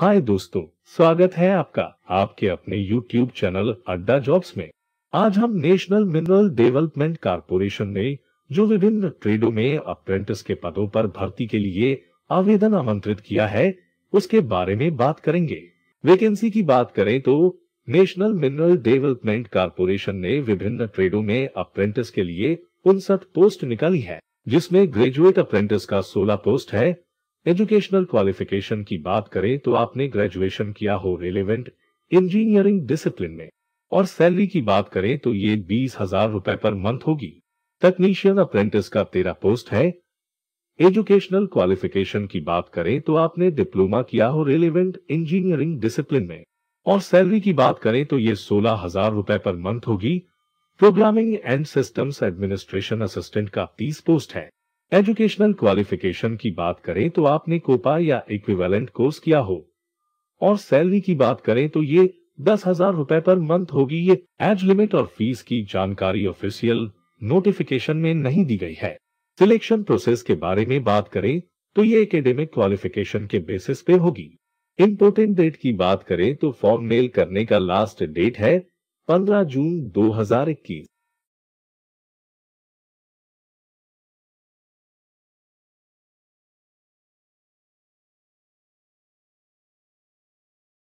हाय दोस्तों स्वागत है आपका आपके अपने YouTube चैनल अड्डा जॉब्स में आज हम नेशनल मिनरल डेवलपमेंट कारपोरेशन ने जो विभिन्न ट्रेडों में अप्रेंटिस के पदों पर भर्ती के लिए आवेदन आमंत्रित किया है उसके बारे में बात करेंगे वैकेंसी की बात करें तो नेशनल मिनरल डेवलपमेंट कारपोरेशन ने विभिन्न ट्रेडों में अप्रेंटिस के लिए उनसठ पोस्ट निकाली है जिसमें ग्रेजुएट अप्रेंटिस का 16 पोस्ट है एजुकेशनल क्वालिफिकेशन की बात करें तो आपने ग्रेजुएशन किया हो रेलिवेंट इंजीनियरिंग डिसिप्लिन में और सैलरी की बात करें तो ये बीस हजार रुपए पर मंथ होगी टेक्नीशियन अप्रेंटिस का तेरा पोस्ट है एजुकेशनल क्वालिफिकेशन की बात करें तो आपने डिप्लोमा किया हो रेलिवेंट इंजीनियरिंग डिसिप्लिन में और सैलरी की बात करें तो ये सोलह हजार रुपए पर मंथ होगी programming and systems administration assistant का तीस पोस्ट है एजुकेशनल क्वालिफिकेशन की बात करें तो आपने कोपा या इक्विवेलेंट कोर्स किया हो और सैलरी की बात करें तो ये दस हजार रूपए पर मंथ होगी ये एज लिमिट और फीस की जानकारी ऑफिशियल नोटिफिकेशन में नहीं दी गई है सिलेक्शन प्रोसेस के बारे में बात करें तो ये एकेडेमिक क्वालिफिकेशन के बेसिस पे होगी इम्पोर्टेंट डेट की बात करें तो फॉर्म मेल करने का लास्ट डेट है 15 जून 2021